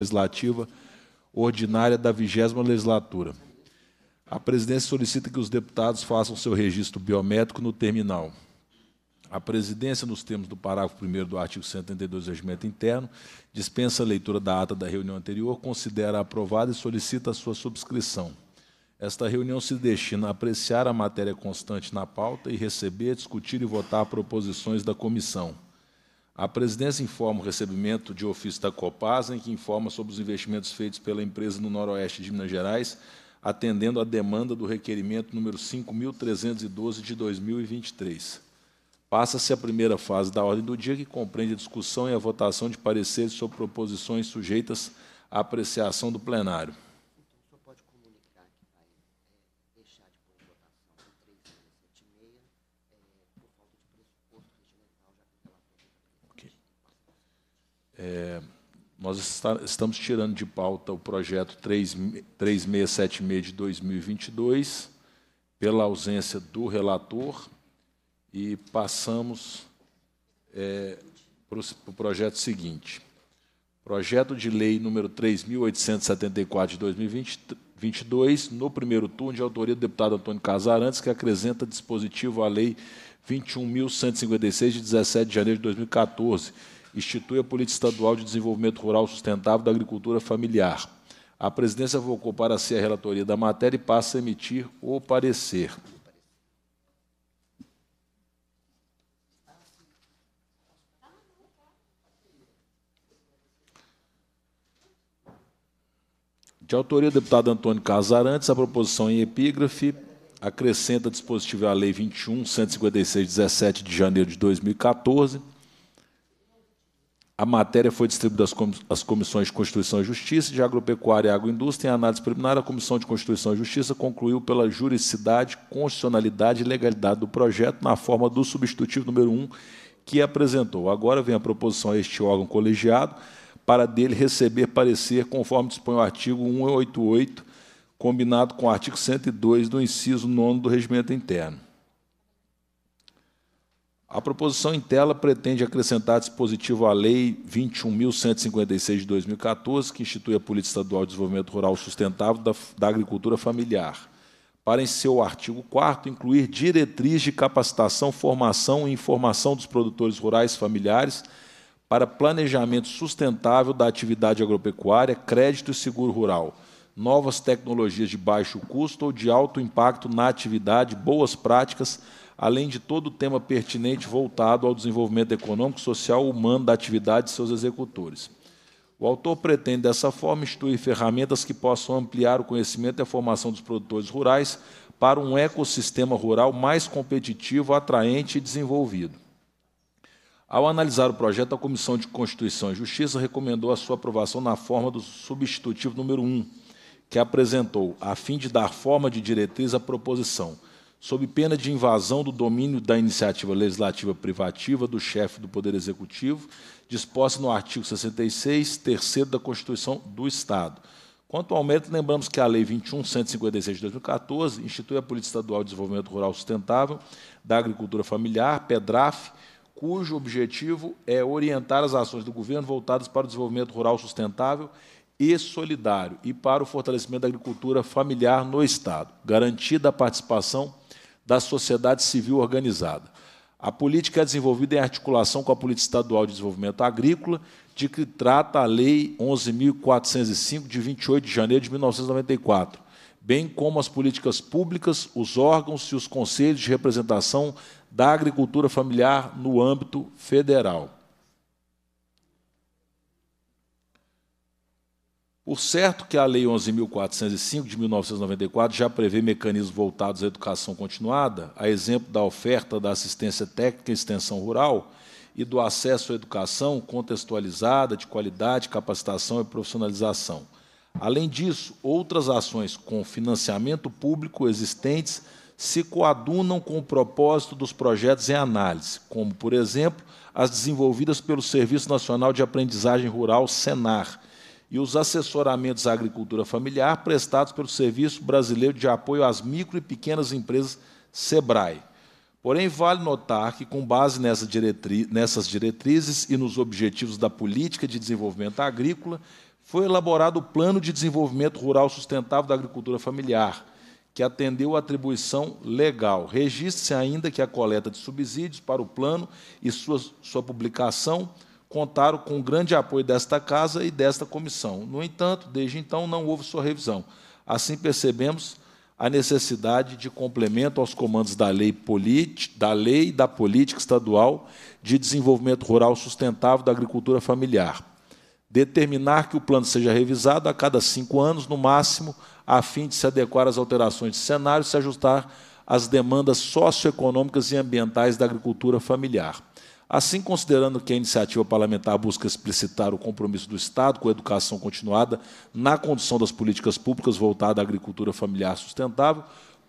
Legislativa Ordinária da vigésima Legislatura. A presidência solicita que os deputados façam seu registro biométrico no terminal. A presidência, nos termos do parágrafo 1 do artigo 132 do Regimento Interno, dispensa a leitura da ata da reunião anterior, considera aprovada e solicita a sua subscrição. Esta reunião se destina a apreciar a matéria constante na pauta e receber, discutir e votar proposições da comissão a presidência informa o recebimento de ofício da Copasa, em que informa sobre os investimentos feitos pela empresa no Noroeste de Minas Gerais, atendendo à demanda do requerimento número 5.312 de 2023. Passa-se a primeira fase da ordem do dia, que compreende a discussão e a votação de pareceres sobre proposições sujeitas à apreciação do plenário. É, nós está, estamos tirando de pauta o projeto 3676 de 2022, pela ausência do relator, e passamos é, para o pro projeto seguinte. Projeto de Lei número 3.874 de 2022, no primeiro turno, de autoria do deputado Antônio Casarantes, que acrescenta dispositivo à Lei 21.156, de 17 de janeiro de 2014, institui a Política Estadual de Desenvolvimento Rural Sustentável da Agricultura Familiar. A presidência vocou para ser a relatoria da matéria e passa a emitir o parecer. De autoria do deputado Antônio Casarantes, a proposição em epígrafe acrescenta dispositivo à Lei 21, 156, 17 de janeiro de 2014, a matéria foi distribuída às comissões de Constituição e Justiça, de Agropecuária e Agroindústria. Em análise preliminar, a Comissão de Constituição e Justiça concluiu pela juricidade, constitucionalidade e legalidade do projeto na forma do substitutivo número 1 que apresentou. Agora vem a proposição a este órgão colegiado para dele receber parecer conforme dispõe o artigo 188, combinado com o artigo 102 do inciso 9 do Regimento Interno. A proposição em tela pretende acrescentar dispositivo à Lei 21.156 de 2014, que institui a Política Estadual de Desenvolvimento Rural Sustentável da, da Agricultura Familiar, para, em seu artigo 4, incluir diretriz de capacitação, formação e informação dos produtores rurais familiares para planejamento sustentável da atividade agropecuária, crédito e seguro rural, novas tecnologias de baixo custo ou de alto impacto na atividade, boas práticas além de todo o tema pertinente voltado ao desenvolvimento econômico, social e humano da atividade de seus executores. O autor pretende, dessa forma, instituir ferramentas que possam ampliar o conhecimento e a formação dos produtores rurais para um ecossistema rural mais competitivo, atraente e desenvolvido. Ao analisar o projeto, a Comissão de Constituição e Justiça recomendou a sua aprovação na forma do substitutivo número 1, que apresentou, a fim de dar forma de diretriz à proposição sob pena de invasão do domínio da iniciativa legislativa privativa do chefe do Poder Executivo, disposta no artigo 66, terceiro da Constituição do Estado. Quanto ao mérito, lembramos que a Lei 21.156 de 2014 institui a Política Estadual de Desenvolvimento Rural Sustentável da Agricultura Familiar, PEDRAF, cujo objetivo é orientar as ações do governo voltadas para o desenvolvimento rural sustentável e solidário e para o fortalecimento da agricultura familiar no Estado, garantida a participação da sociedade civil organizada. A política é desenvolvida em articulação com a Política Estadual de Desenvolvimento Agrícola, de que trata a Lei 11.405, de 28 de janeiro de 1994, bem como as políticas públicas, os órgãos e os conselhos de representação da agricultura familiar no âmbito federal. Por certo que a Lei 11.405, de 1994, já prevê mecanismos voltados à educação continuada, a exemplo da oferta da assistência técnica e extensão rural e do acesso à educação contextualizada, de qualidade, capacitação e profissionalização. Além disso, outras ações com financiamento público existentes se coadunam com o propósito dos projetos em análise, como, por exemplo, as desenvolvidas pelo Serviço Nacional de Aprendizagem Rural, SENAR, e os assessoramentos à agricultura familiar prestados pelo Serviço Brasileiro de Apoio às Micro e Pequenas Empresas, SEBRAE. Porém, vale notar que, com base nessa diretri nessas diretrizes e nos objetivos da política de desenvolvimento agrícola, foi elaborado o Plano de Desenvolvimento Rural Sustentável da Agricultura Familiar, que atendeu a atribuição legal. Registre-se ainda que a coleta de subsídios para o plano e sua, sua publicação contaram com o grande apoio desta Casa e desta Comissão. No entanto, desde então, não houve sua revisão. Assim, percebemos a necessidade de complemento aos comandos da lei, da lei da Política Estadual de Desenvolvimento Rural Sustentável da Agricultura Familiar. Determinar que o plano seja revisado a cada cinco anos, no máximo, a fim de se adequar às alterações de cenário e se ajustar às demandas socioeconômicas e ambientais da agricultura familiar. Assim, considerando que a iniciativa parlamentar busca explicitar o compromisso do Estado com a educação continuada na condução das políticas públicas voltadas à agricultura familiar sustentável,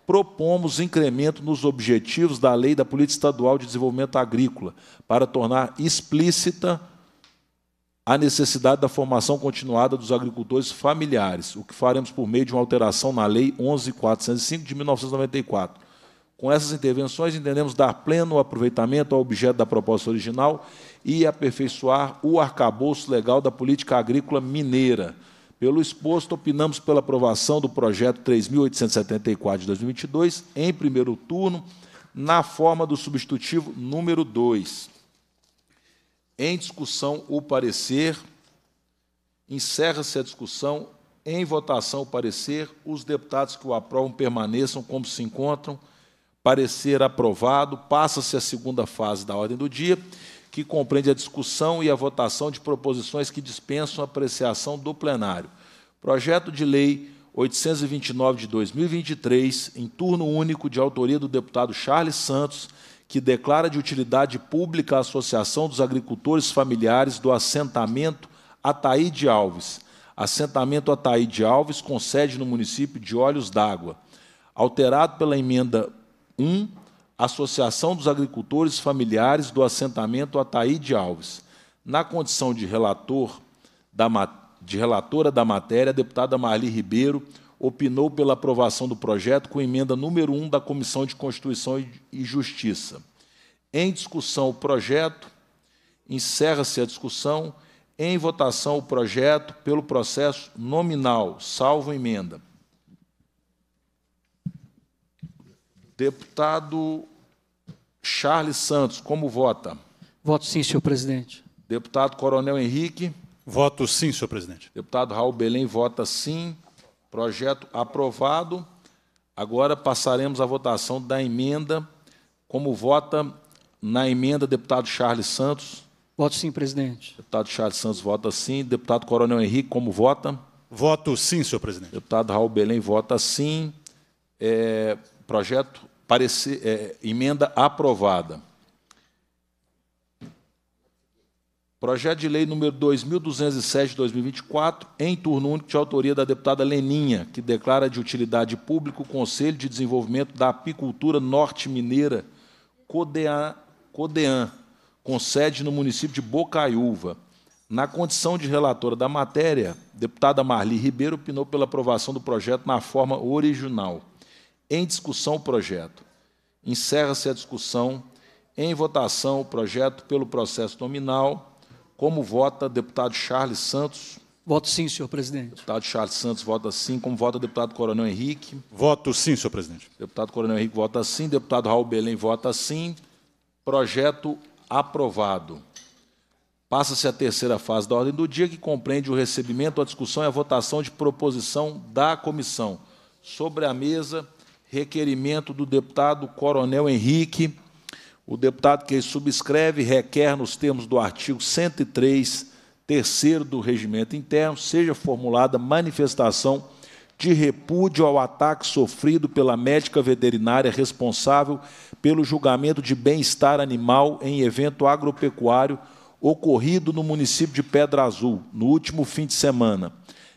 propomos incremento nos objetivos da Lei da Política Estadual de Desenvolvimento Agrícola, para tornar explícita a necessidade da formação continuada dos agricultores familiares, o que faremos por meio de uma alteração na Lei 11.405 de 1994 com essas intervenções, entendemos dar pleno aproveitamento ao objeto da proposta original e aperfeiçoar o arcabouço legal da política agrícola mineira. Pelo exposto, opinamos pela aprovação do projeto 3.874 de 2022, em primeiro turno, na forma do substitutivo número 2. Em discussão, o parecer. Encerra-se a discussão. Em votação, o parecer. Os deputados que o aprovam permaneçam como se encontram parecer aprovado, passa-se a segunda fase da ordem do dia, que compreende a discussão e a votação de proposições que dispensam apreciação do plenário. Projeto de Lei 829 de 2023, em turno único, de autoria do deputado Charles Santos, que declara de utilidade pública a Associação dos Agricultores Familiares do Assentamento Ataíde Alves. Assentamento Ataíde Alves, com sede no município de Olhos d'Água. Alterado pela emenda 1. Associação dos Agricultores Familiares do Assentamento Ataíde Alves. Na condição de, relator da, de relatora da matéria, a deputada Marli Ribeiro opinou pela aprovação do projeto com emenda número 1 da Comissão de Constituição e Justiça. Em discussão o projeto, encerra-se a discussão, em votação o projeto pelo processo nominal, salvo emenda. Deputado Charles Santos, como vota? Voto sim, senhor presidente. Deputado Coronel Henrique. Voto sim, senhor presidente. Deputado Raul Belém vota sim. Projeto aprovado. Agora passaremos à votação da emenda. Como vota na emenda, deputado Charles Santos? Voto sim, presidente. Deputado Charles Santos vota sim. Deputado Coronel Henrique, como vota? Voto sim, senhor presidente. Deputado Raul Belém vota sim. É, projeto parecer, é, emenda aprovada. Projeto de lei número 2207 de 2024, em turno único, de autoria da deputada Leninha, que declara de utilidade pública o Conselho de Desenvolvimento da Apicultura Norte Mineira, Codean, Codean, com sede no município de Bocaiúva. Na condição de relatora da matéria, deputada Marli Ribeiro opinou pela aprovação do projeto na forma original. Em discussão o projeto encerra-se a discussão. Em votação, o projeto pelo processo nominal. Como vota deputado Charles Santos? Voto sim, senhor presidente. Deputado Charles Santos vota sim. Como vota deputado Coronel Henrique? Voto sim, senhor presidente. Deputado Coronel Henrique vota sim. Deputado Raul Belém vota sim. Projeto aprovado. Passa-se a terceira fase da ordem do dia, que compreende o recebimento, a discussão e a votação de proposição da comissão. Sobre a mesa requerimento do deputado Coronel Henrique. O deputado que subscreve requer, nos termos do artigo 103, terceiro do regimento interno, seja formulada manifestação de repúdio ao ataque sofrido pela médica veterinária responsável pelo julgamento de bem-estar animal em evento agropecuário ocorrido no município de Pedra Azul, no último fim de semana.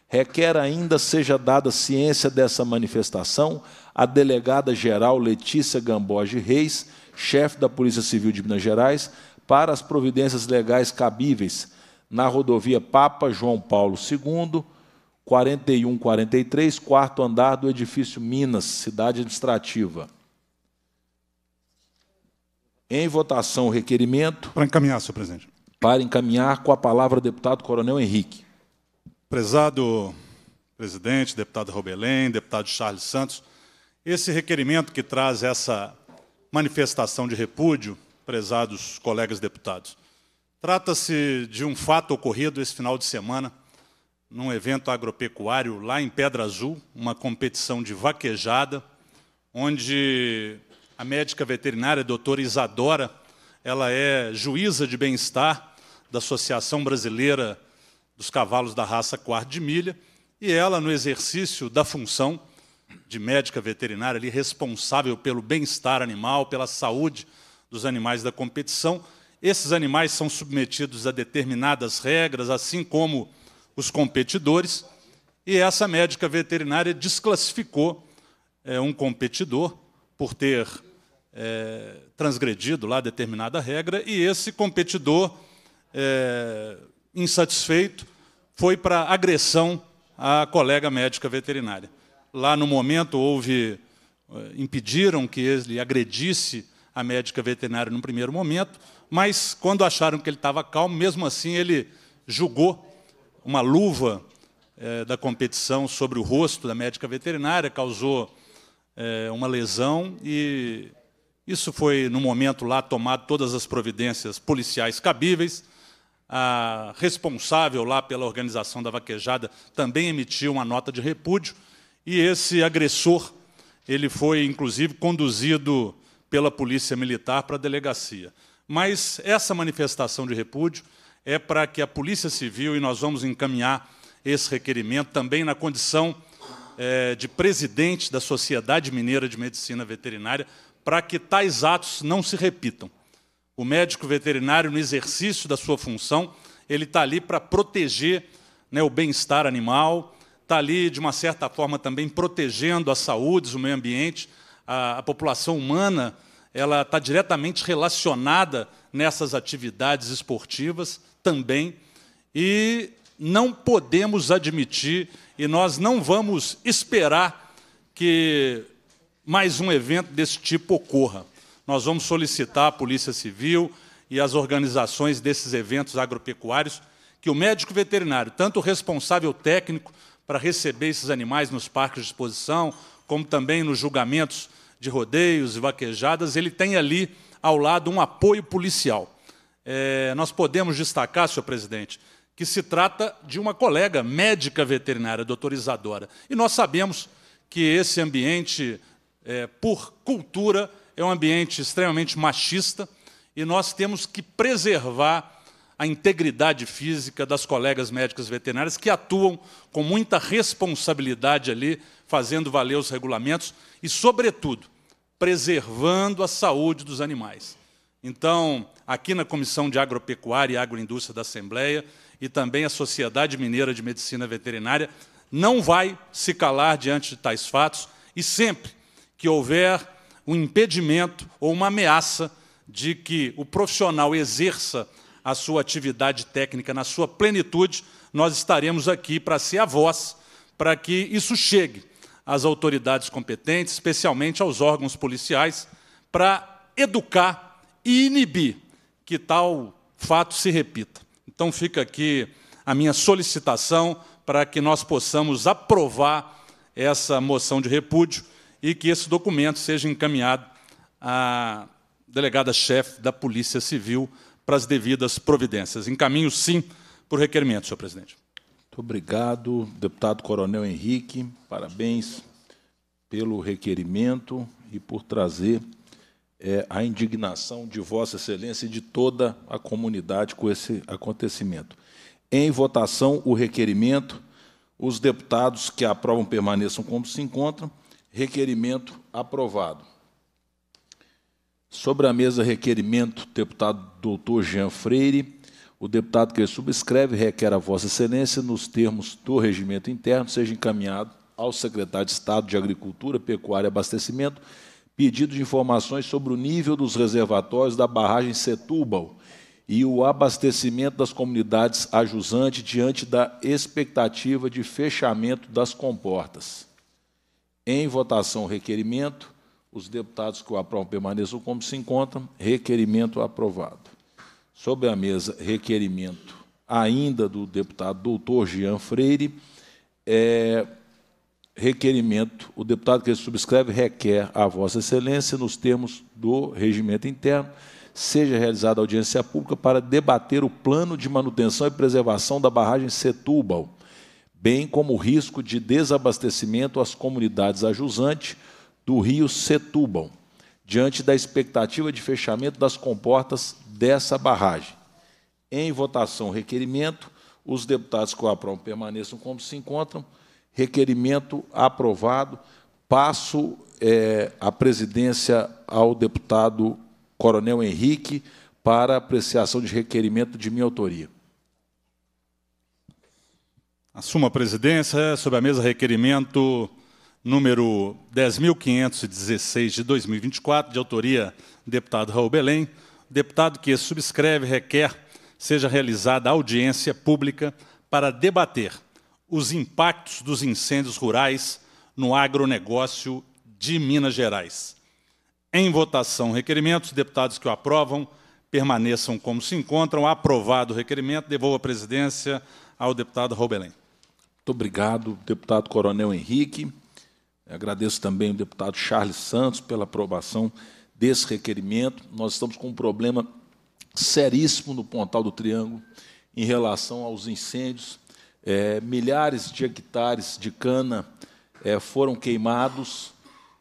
Requer ainda seja dada ciência dessa manifestação a delegada-geral Letícia Gamboge Reis, chefe da Polícia Civil de Minas Gerais, para as providências legais cabíveis na rodovia Papa João Paulo II, 4143, quarto andar do edifício Minas, cidade administrativa. Em votação o requerimento. Para encaminhar, senhor presidente. Para encaminhar com a palavra o deputado Coronel Henrique. Prezado presidente, deputado Robelém, deputado Charles Santos, esse requerimento que traz essa manifestação de repúdio, prezados colegas deputados, trata-se de um fato ocorrido esse final de semana num evento agropecuário lá em Pedra Azul, uma competição de vaquejada, onde a médica veterinária a doutora Isadora, ela é juíza de bem-estar da Associação Brasileira dos Cavalos da Raça Quarto de Milha, e ela, no exercício da função, de médica veterinária ali responsável pelo bem-estar animal, pela saúde dos animais da competição. Esses animais são submetidos a determinadas regras, assim como os competidores. E essa médica veterinária desclassificou é, um competidor por ter é, transgredido lá determinada regra, e esse competidor, é, insatisfeito, foi para agressão à colega médica veterinária. Lá no momento houve eh, impediram que ele agredisse a médica veterinária no primeiro momento, mas quando acharam que ele estava calmo, mesmo assim ele julgou uma luva eh, da competição sobre o rosto da médica veterinária, causou eh, uma lesão e isso foi, no momento lá, tomado todas as providências policiais cabíveis. A responsável lá pela organização da vaquejada também emitiu uma nota de repúdio, e esse agressor, ele foi inclusive conduzido pela polícia militar para a delegacia. Mas essa manifestação de repúdio é para que a Polícia Civil, e nós vamos encaminhar esse requerimento também na condição é, de presidente da Sociedade Mineira de Medicina Veterinária, para que tais atos não se repitam. O médico veterinário, no exercício da sua função, ele está ali para proteger né, o bem-estar animal, está ali, de uma certa forma, também protegendo a saúde, o meio ambiente, a, a população humana, ela está diretamente relacionada nessas atividades esportivas também. E não podemos admitir, e nós não vamos esperar que mais um evento desse tipo ocorra. Nós vamos solicitar à Polícia Civil e às organizações desses eventos agropecuários que o médico veterinário, tanto o responsável técnico para receber esses animais nos parques de exposição, como também nos julgamentos de rodeios e vaquejadas, ele tem ali ao lado um apoio policial. É, nós podemos destacar, senhor presidente, que se trata de uma colega médica veterinária, doutora Isadora. E nós sabemos que esse ambiente, é, por cultura, é um ambiente extremamente machista e nós temos que preservar a integridade física das colegas médicas veterinárias que atuam com muita responsabilidade ali, fazendo valer os regulamentos e, sobretudo, preservando a saúde dos animais. Então, aqui na Comissão de Agropecuária e Agroindústria da Assembleia e também a Sociedade Mineira de Medicina Veterinária não vai se calar diante de tais fatos e sempre que houver um impedimento ou uma ameaça de que o profissional exerça a sua atividade técnica na sua plenitude, nós estaremos aqui para ser a voz, para que isso chegue às autoridades competentes, especialmente aos órgãos policiais, para educar e inibir que tal fato se repita. Então fica aqui a minha solicitação para que nós possamos aprovar essa moção de repúdio e que esse documento seja encaminhado à delegada-chefe da Polícia Civil para as devidas providências. Encaminho, sim, por requerimento, senhor presidente. Muito obrigado, deputado Coronel Henrique. Parabéns pelo requerimento e por trazer é, a indignação de Vossa Excelência e de toda a comunidade com esse acontecimento. Em votação, o requerimento. Os deputados que aprovam permaneçam como se encontram. Requerimento aprovado. Sobre a mesa, requerimento, deputado doutor Jean Freire. O deputado que subscreve requer a Vossa Excelência, nos termos do regimento interno, seja encaminhado ao secretário de Estado de Agricultura, Pecuária e Abastecimento pedido de informações sobre o nível dos reservatórios da barragem Setúbal e o abastecimento das comunidades ajusante diante da expectativa de fechamento das comportas. Em votação, requerimento. Os deputados que o aprovam permaneçam como se encontram. Requerimento aprovado. Sobre a mesa, requerimento ainda do deputado doutor Jean Freire. É, requerimento, o deputado que ele subscreve requer a Vossa Excelência, nos termos do regimento interno, seja realizada audiência pública para debater o plano de manutenção e preservação da barragem Setúbal, bem como o risco de desabastecimento às comunidades ajusante, do rio Setúbal, diante da expectativa de fechamento das comportas dessa barragem. Em votação, requerimento. Os deputados que o aprovam permaneçam como se encontram. Requerimento aprovado. Passo é, a presidência ao deputado Coronel Henrique para apreciação de requerimento de minha autoria. Assuma a presidência. Sobre a mesa, requerimento número 10.516 de 2024, de autoria do deputado Raul Belém, deputado que subscreve requer seja realizada audiência pública para debater os impactos dos incêndios rurais no agronegócio de Minas Gerais. Em votação, requerimento, os deputados que o aprovam permaneçam como se encontram. Aprovado o requerimento, devolvo a presidência ao deputado Raul Belém. Muito obrigado, deputado Coronel Henrique. Eu agradeço também ao deputado Charles Santos pela aprovação desse requerimento. Nós estamos com um problema seríssimo no Pontal do Triângulo em relação aos incêndios. É, milhares de hectares de cana é, foram queimados,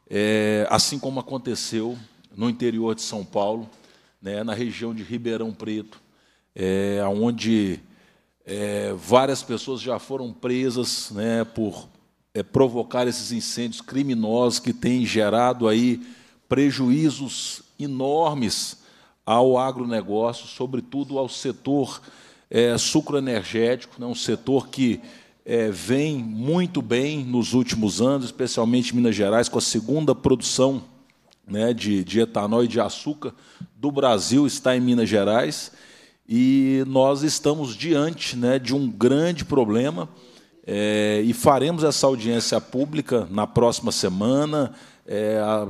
é, assim como aconteceu no interior de São Paulo, né, na região de Ribeirão Preto, é, onde é, várias pessoas já foram presas né, por é, provocar esses incêndios criminosos que têm gerado aí prejuízos enormes ao agronegócio, sobretudo ao setor é, sucroenergético, né, um setor que é, vem muito bem nos últimos anos, especialmente em Minas Gerais, com a segunda produção né, de, de etanol e de açúcar do Brasil, está em Minas Gerais. E nós estamos diante né, de um grande problema é, e faremos essa audiência pública na próxima semana, é, a,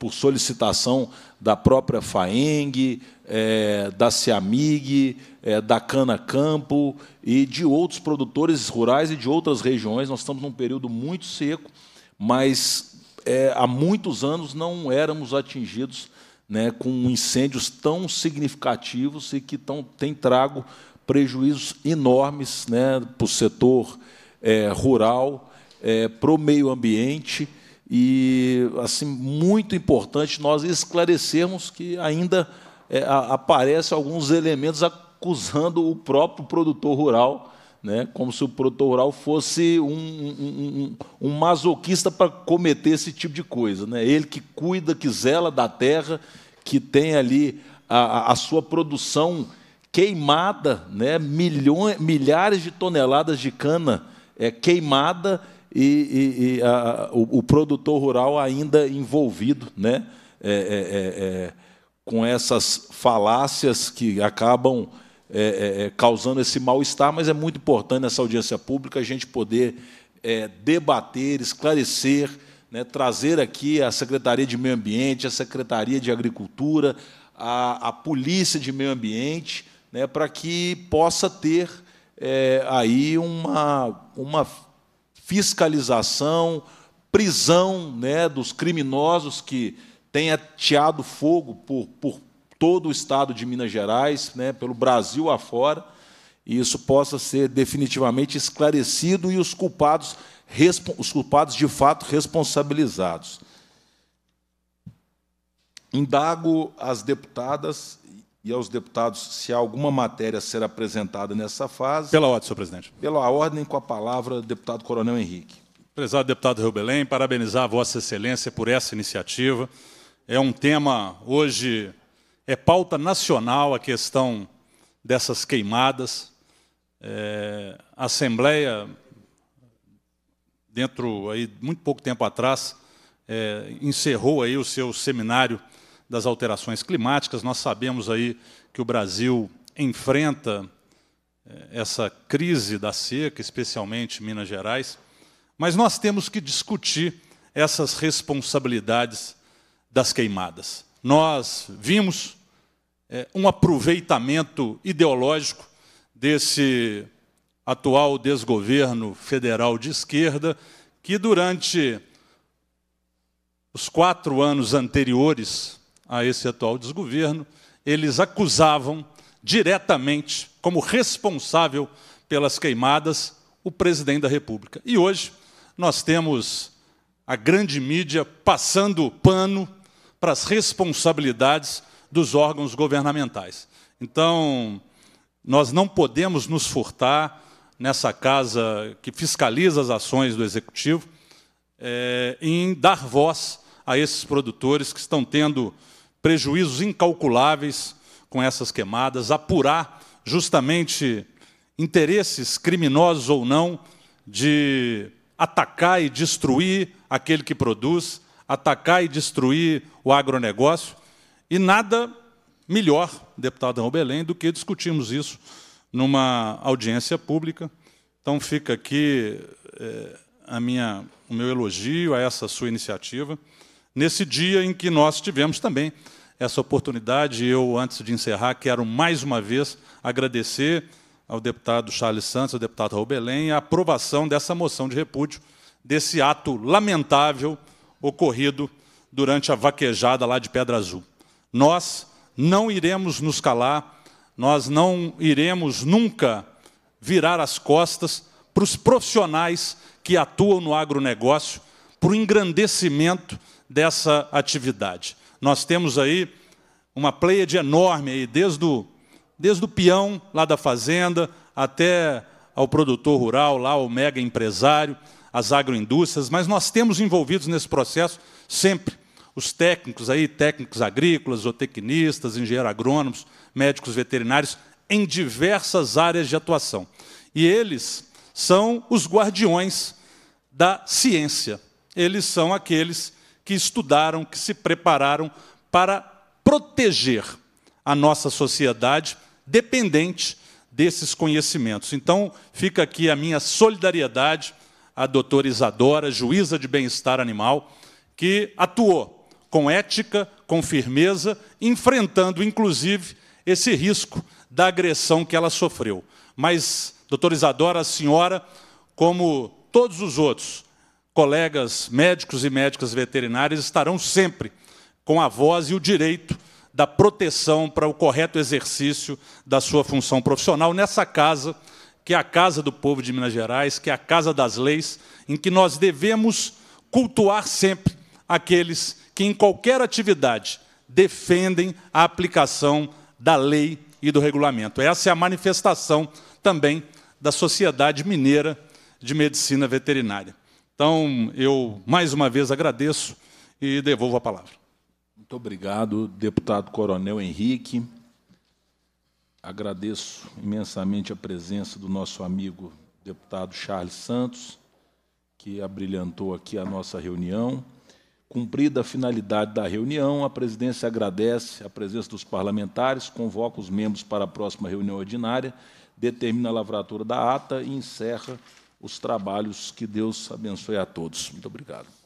por solicitação da própria FAENG, é, da Ciamig, é, da Cana Campo e de outros produtores rurais e de outras regiões. Nós estamos num período muito seco, mas é, há muitos anos não éramos atingidos né, com incêndios tão significativos e que tão, têm trago prejuízos enormes né, para o setor é, rural, é, para o meio ambiente. E, assim, muito importante nós esclarecermos que ainda é, aparecem alguns elementos acusando o próprio produtor rural, né, como se o produtor rural fosse um, um, um, um masoquista para cometer esse tipo de coisa. Né? Ele que cuida, que zela da terra, que tem ali a, a sua produção queimada, né? Milhões, milhares de toneladas de cana é, queimada e, e, e a, o, o, produtor rural ainda envolvido né? É, é, é, é com essas falácias que acabam é, causando esse mal-estar, mas é muito importante nessa audiência pública a gente poder debater, esclarecer, né? trazer aqui a Secretaria de Meio Ambiente, a Secretaria de Agricultura, a, a Polícia de Meio Ambiente, né, para que possa ter é, aí uma, uma fiscalização, prisão né, dos criminosos que têm ateado fogo por, por todo o estado de Minas Gerais, né, pelo Brasil afora, e isso possa ser definitivamente esclarecido e os culpados, os culpados de fato responsabilizados. Indago as deputadas e aos deputados se há alguma matéria a ser apresentada nessa fase. Pela ordem, senhor presidente. Pela ordem, com a palavra, deputado Coronel Henrique. Prezado deputado Rio Belém, parabenizar a Vossa Excelência por essa iniciativa. É um tema, hoje, é pauta nacional a questão dessas queimadas. É, a Assembleia, dentro aí, muito pouco tempo atrás, é, encerrou aí o seu seminário das alterações climáticas. Nós sabemos aí que o Brasil enfrenta eh, essa crise da seca, especialmente Minas Gerais, mas nós temos que discutir essas responsabilidades das queimadas. Nós vimos é, um aproveitamento ideológico desse atual desgoverno federal de esquerda, que durante os quatro anos anteriores a esse atual desgoverno, eles acusavam diretamente, como responsável pelas queimadas, o presidente da República. E hoje nós temos a grande mídia passando pano para as responsabilidades dos órgãos governamentais. Então, nós não podemos nos furtar nessa casa que fiscaliza as ações do Executivo é, em dar voz a esses produtores que estão tendo prejuízos incalculáveis com essas queimadas, apurar justamente interesses criminosos ou não de atacar e destruir aquele que produz, atacar e destruir o agronegócio. E nada melhor, deputado Rubelém, Belém, do que discutirmos isso numa audiência pública. Então fica aqui é, a minha, o meu elogio a essa sua iniciativa nesse dia em que nós tivemos também essa oportunidade. Eu, antes de encerrar, quero mais uma vez agradecer ao deputado Charles Santos, ao deputado Raul Belém, a aprovação dessa moção de repúdio, desse ato lamentável ocorrido durante a vaquejada lá de Pedra Azul. Nós não iremos nos calar, nós não iremos nunca virar as costas para os profissionais que atuam no agronegócio, para o engrandecimento dessa atividade. Nós temos aí uma pleiade enorme, aí, desde, o, desde o peão lá da fazenda até ao produtor rural, lá ao mega empresário, as agroindústrias, mas nós temos envolvidos nesse processo sempre os técnicos aí, técnicos agrícolas, zootecnistas, engenheiros agrônomos, médicos veterinários, em diversas áreas de atuação. E eles são os guardiões da ciência. Eles são aqueles que estudaram, que se prepararam para proteger a nossa sociedade dependente desses conhecimentos. Então, fica aqui a minha solidariedade à doutora Isadora, juíza de bem-estar animal, que atuou com ética, com firmeza, enfrentando, inclusive, esse risco da agressão que ela sofreu. Mas, doutora Isadora, a senhora, como todos os outros, colegas médicos e médicas veterinárias estarão sempre com a voz e o direito da proteção para o correto exercício da sua função profissional nessa casa, que é a casa do povo de Minas Gerais, que é a casa das leis, em que nós devemos cultuar sempre aqueles que, em qualquer atividade, defendem a aplicação da lei e do regulamento. Essa é a manifestação também da Sociedade Mineira de Medicina Veterinária. Então, eu mais uma vez agradeço e devolvo a palavra. Muito obrigado, deputado Coronel Henrique. Agradeço imensamente a presença do nosso amigo deputado Charles Santos, que abrilhantou aqui a nossa reunião. Cumprida a finalidade da reunião, a presidência agradece a presença dos parlamentares, convoca os membros para a próxima reunião ordinária, determina a lavratura da ata e encerra os trabalhos. Que Deus abençoe a todos. Muito obrigado.